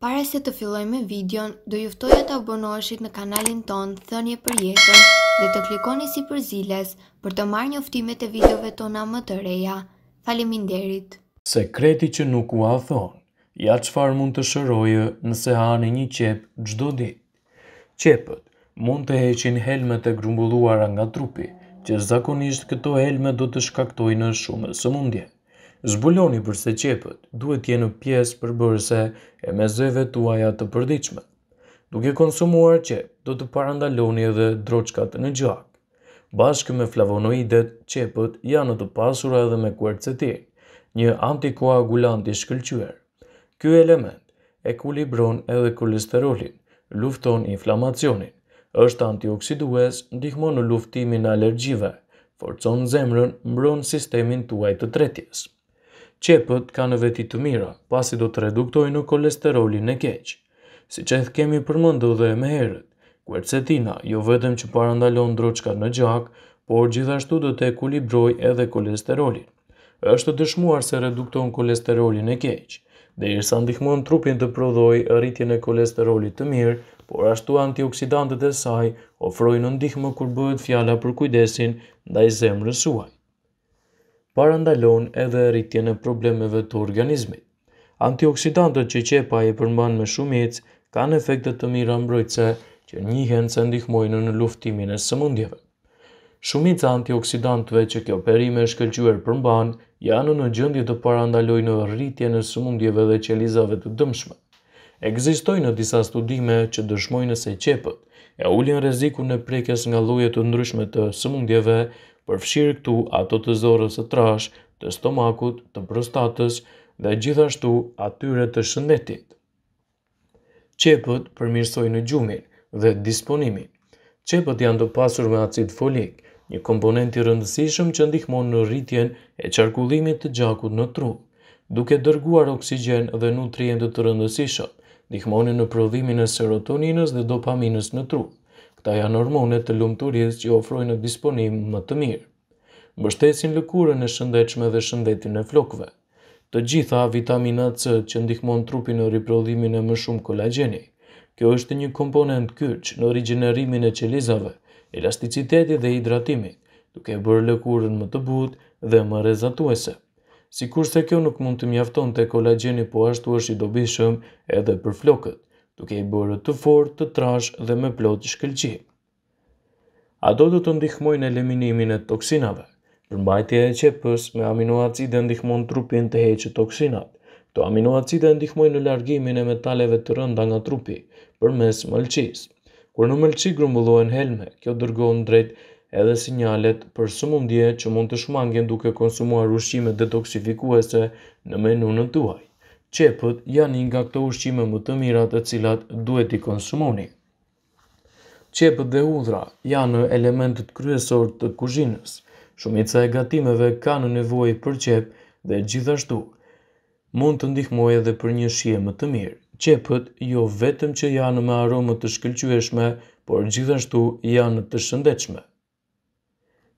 Pare se të filloj me videon, do juftoj e të abonoshit në kanalin ton, thënje për jetën dhe të klikoni si për ziles për të marrë një uftimet e videove tona më të reja. Falimin derit! që nuk u a thonë, ja qëfar mund të shërojë nëse hanë një qepë gjdo ditë. Qepët mund të heqin helmet e grumbulluara nga trupi, që zakonisht këto helme do të shkaktoj në shumë së mundjet zbuloni përse qepët, duhet jenë pjesë për bërëse e me zëve tuaja të përdiqme. Duke konsumuar qep, do të parandaloni edhe droçkat në gjak. Bashkë me flavonoidet, qepët janë të pasur edhe me kuercetin, një antikoagulant i shkëlqyer. Ky element e kulibron edhe kolesterolin, lufton inflamacionin, është antioksidues, ndihmon në luftimin e alergjive, forcon zemrën, mbron sistemin tuaj të tretjes qepët ka në veti të mira, pasi do të reduktoj në kolesterolin e keqë. Si që e kemi përmëndu dhe e me herët, kuercetina jo vetëm që parandalon droçka në gjak, por gjithashtu do të ekulibroj edhe kolesterolin. Êshtë dëshmuar se redukton kolesterolin e keqë, dhe i sa ndihmon trupin të prodhoj rritjen e kolesterolit të mirë, por ashtu antioksidantet e saj ofrojnë ndihmë kur bëhet fjala për kujdesin ndaj zemrës suaj parandalon edhe rritjen e problemeve të organizmit. Antioksidantët që qepa i përmban me shumic kanë efektet të mira mbrojtëse që njihen se ndihmojnë në luftimin e sëmundjeve. Shumica antioksidantëve që kjo perime e shkëllqyër përmban janë në gjëndje të parandaloj në rritje në sëmundjeve dhe qelizave të dëmshme. Egzistojnë në disa studime që dëshmojnë se qepët e ullin reziku në prekes nga lojet të ndryshme të sëmundjeve përfshirë këtu ato të zorës të trash, të stomakut, të prostatës dhe gjithashtu atyre të shëndetit. Qepët përmirsoj në gjumin dhe disponimin. Qepët janë të pasur me acid folik, një komponent i rëndësishëm që ndihmon në rritjen e qarkullimit të gjakut në tru, duke dërguar oksigen dhe nutrientët të rëndësishëm, ndihmonin në prodhimin e serotoninës dhe dopaminës në trup. Këta janë hormonet të lumëturis që ofrojnë disponim më të mirë. Mbështesin lëkurën e shëndechme dhe shëndetin e flokve. Të gjitha vitamina C që ndihmon trupin në riprodhimin e më shumë kolageni. Kjo është një komponent kyç në rigjenerimin e qelizave, elasticiteti dhe hidratimi, duke bërë lëkurën më të butë dhe më rezatuese. Si kurse kjo nuk mund të mjafton të kolageni po ashtu është i dobishëm edhe për flokët duke i bërë të fort, të trash dhe me plot shkelqi. Ato do të ndihmojnë eliminimin e toksinave. Përmbajtje e qepës me aminoacide ndihmojnë trupin të heqë toksinat. Të aminoacide ndihmojnë në largimin e metaleve të rënda nga trupi, për mes mëlqis. Kër në mëlqi grumbullohen helme, kjo dërgonë drejt edhe sinjalet për së mundje që mund të shmangin duke konsumuar ushqime detoksifikuese në menunën të uaj qepët janë një nga këto ushqime më të mira të cilat duhet i konsumoni. Qepët dhe udhra janë në elementet kryesor të kuzhinës. Shumica e gatimeve kanë nevojë për qep dhe gjithashtu mund të ndihmojë edhe për një shie më të mirë. Qepët jo vetëm që janë me aromë të shkëlqyeshme, por gjithashtu janë të shëndetshme.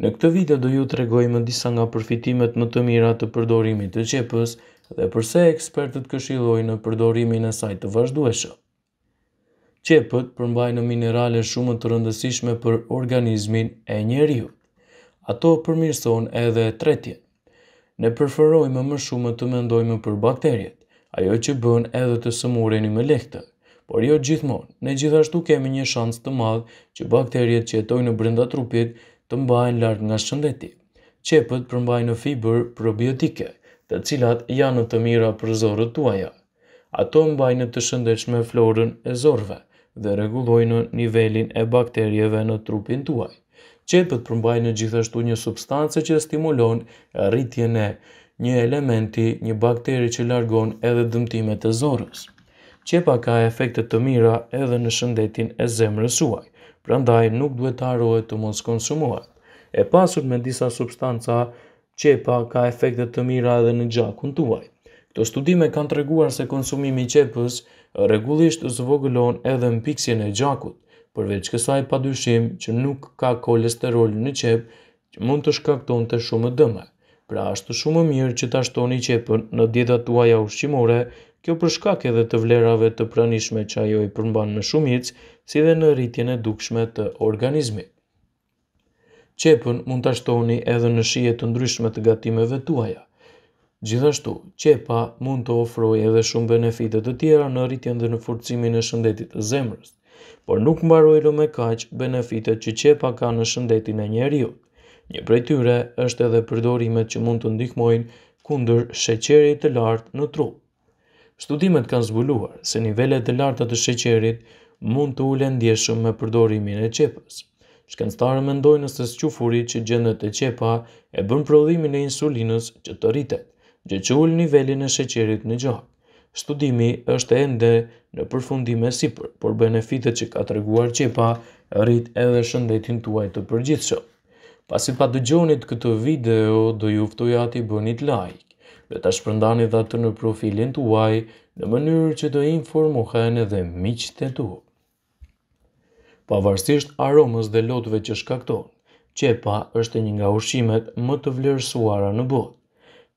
Në këtë video do ju të regoj në disa nga përfitimet më të mira të përdorimit të qepës, dhe përse ekspertët këshilojnë në përdorimin e saj të vazhdueshëm. Qepët përmbajnë minerale shumë të rëndësishme për organizmin e njeriu. Ato përmirëson edhe tretjen. Ne preferojmë më shumë të mendojmë për bakterjet, ajo që bën edhe të sëmureni me lehtë. Por jo gjithmonë, ne gjithashtu kemi një shans të madh që bakterjet që jetojnë në brenda trupit të mbahen larg nga shëndeti. Qepët përmbajnë fibër probiotike, të cilat janë të mira për zorët tuaja. Ato mbajnë të shëndechme florën e zorëve dhe regullojnë nivelin e bakterieve në trupin tuaj. Qepët përmbajnë gjithashtu një substancë që stimulon rritjen e një elementi, një bakteri që largon edhe dëmtimet e zorës. Qepa ka efektet të mira edhe në shëndetin e zemrës uaj, prandaj nuk duhet të arrojë të mos konsumohet. E pasur me disa substanca, qepa ka efekte të mira edhe në gjakun tuaj. Këto studime kanë të reguar se konsumimi qepës regullisht zvogëlon edhe në piksin e gjakut, përveç kësaj pa dyshim që nuk ka kolesterol në qep që mund të shkakton të shumë dëme. Pra të shumë mirë që të ashtoni qepën në djeda tuaja ushqimore, kjo përshkak edhe të vlerave të pranishme që ajo i përmban në shumic, si dhe në rritjen e dukshme të organizmit qepën mund të shtoni edhe në shijet të ndryshme të gatimeve tuaja. Gjithashtu, qepa mund të ofroj edhe shumë benefitet të tjera në rritjen dhe në forcimin e shëndetit të zemrës, por nuk mbaroj me kaqë benefitet që qepa ka në shëndetin e njeriu. Një prej tyre është edhe përdorimet që mund të ndihmojnë kundër sheqerit të lartë në tru. Studimet kanë zbuluar se nivellet të larta të sheqerit mund të ulen ndjeshëm me përdorimin e qepës shkencëtarët mendojnë se squfuri që gjendet e qepa e bën prodhimin e insulinës që të rritet, gjë që ul nivelin e sheqerit në gjak. Studimi është ende në përfundim sipër, por benefitet që ka treguar qepa rrit edhe shëndetin tuaj të përgjithshëm. Pasi pa dëgjoni këtë video, do ju ftoj bënit të bëni like dhe të shpërndani dhe të në profilin të uaj, në mënyrë që të informohen edhe miqë të të uaj pavarësisht aromës dhe lotëve që shkaktojnë. Qepa është një nga ushqimet më të vlerësuara në botë.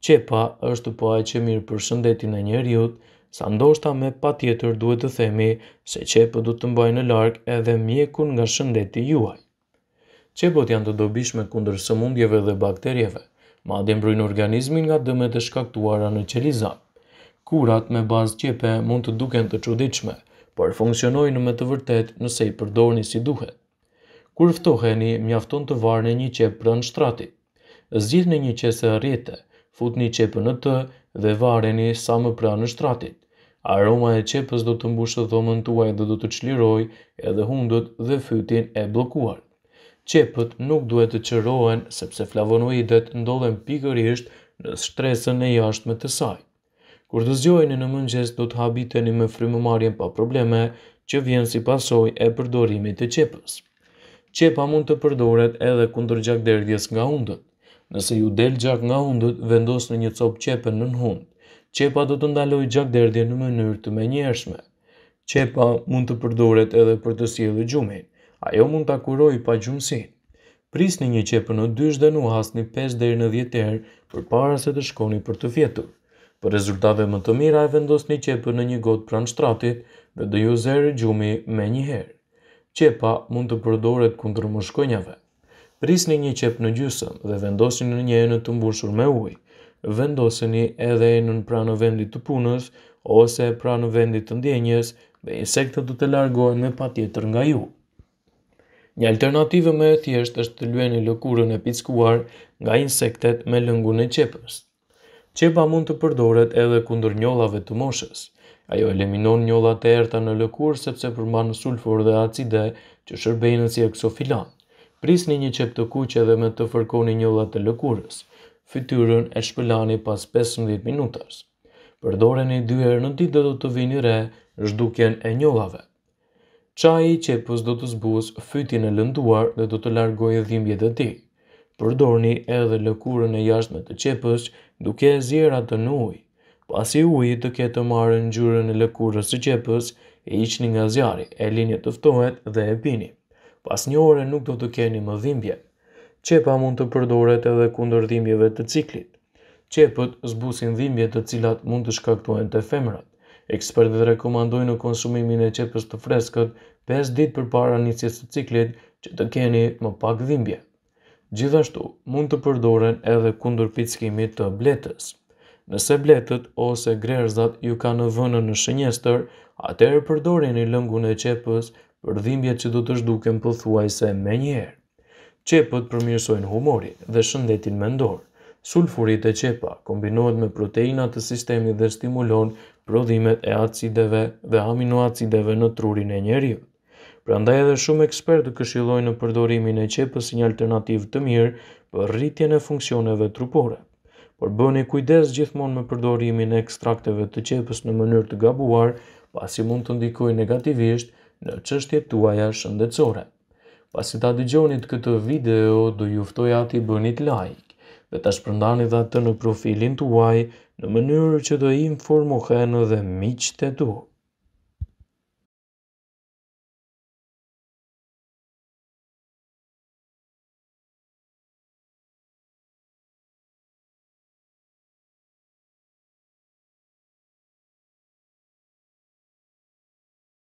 Qepa është po aq që mirë për shëndetin e njerëzit, sa ndoshta me patjetër duhet të themi se qepa do të mbajë në larg edhe mjekun nga shëndeti juaj. Qepot janë të dobishme kundër sëmundjeve dhe bakterieve, madje mbrojnë organizmin nga dëmet e shkaktuara në qelizat. Kurat me bazë qepe mund të duken të çuditshme, por funksionoj në me të vërtet nëse i përdorni si duhet. Kur ftoheni, mjafton të varë në një qepë për në shtrati. Zgjith një qese rrete, fut një qepë në të dhe vareni sa më pra në shtratit. Aroma e qepës do të mbushë dhomën tuaj dhe do të qliroj edhe hundët dhe fytin e blokuar. Qepët nuk duhet të qërohen sepse flavonoidet ndodhen pikërisht në shtresën e jashtë me të sajtë. Kur të zgjojeni në mëngjes do të habiteni me frymëmarrjen pa probleme që vjen si pasojë e përdorimit të çepës. Çepa mund të përdoret edhe kundër gjakderdhjes nga hundët. Nëse ju del gjak nga hundët, vendosni një copë çepën në hund. Çepa do të ndaloj gjakderdhjen në mënyrë të menjëhershme. Çepa mund të përdoret edhe për të sjellë gjumin. Ajo mund ta kujrojë pa gjumsin. Prisni një çepë në dysh dhe nuhasni 5 deri në 10 herë përpara se të shkoni për të fjetur. Për rezultate më të mira e vendosni qepë në një gotë pranë shtratit dhe dhe ju zërë gjumi me një herë. Qepa mund të përdoret kundër më shkonjave. Prisni një qepë në gjysëm dhe vendosin në një enë të mbushur me ujë. Vendosini edhe në pranë në vendit të punës ose pranë në vendit të ndjenjes dhe insektet të të largohen me patjetër nga ju. Një alternative më e thjeshtë është të lueni lëkurën e pickuar nga insektet me lëngun e qepës. Qepa mund të përdoret edhe kundër njollave të moshës. Ajo eliminon njollat e erta në lëkurë sepse përmban sulfur dhe acide që shërbejnë si eksofilan. Prisni një qep të kuqe dhe me të fërkoni njollat të lëkurës. Fytyrën e shpëlani pas 15 minutash. Përdoreni një herë në ditë do të vini re zhdukjen e njollave. Çaji i qepës do të zbuz fytin e lënduar dhe do të largojë dhimbjet e tij. Përdorni edhe lëkurën e jashtme të qepës duke e zjera të në uj. Pas i uj të kjetë të marë në gjurën e lëkurës të qepës, e iqë nga zjari, e linje të ftohet dhe e pini. Pas një ore nuk do të keni më dhimbje. Qepa mund të përdoret edhe kundër dhimbjeve të ciklit. Qepët zbusin dhimbje të cilat mund të shkaktojnë të efemrat. Ekspertët rekomandojnë në konsumimin e qepës të freskët 5 dit për para njësjes të ciklit që të keni më pak dhimbje. Gjithashtu, mund të përdoren edhe kundur pizkimit të bletës. Nëse bletët ose grerzat ju ka në vënën në shënjestër, atërë përdorin i lëngun e qepës për dhimbje që do të shduken pëthuaj se me njerë. Qepët përmirësojnë humorin dhe shëndetin mendor. Sulfurit e qepa kombinohet me proteinat të sistemi dhe stimulon prodhimet e acideve dhe aminoacideve në trurin e njeriut prandaj edhe shumë ekspertë këshillojnë në përdorimin e qepës si një alternativë të mirë për rritjen e funksioneve trupore. Por bëni kujdes gjithmonë me përdorimin e ekstrakteve të qepës në mënyrë të gabuar, pasi mund të ndikoj negativisht në qështje tuaja shëndecore. Pasi ta dëgjonit këtë video, do juftoj ati bënit like, dhe ta shpërndani dhe atë në profilin tuaj në mënyrë që do informohen dhe miqë të duk.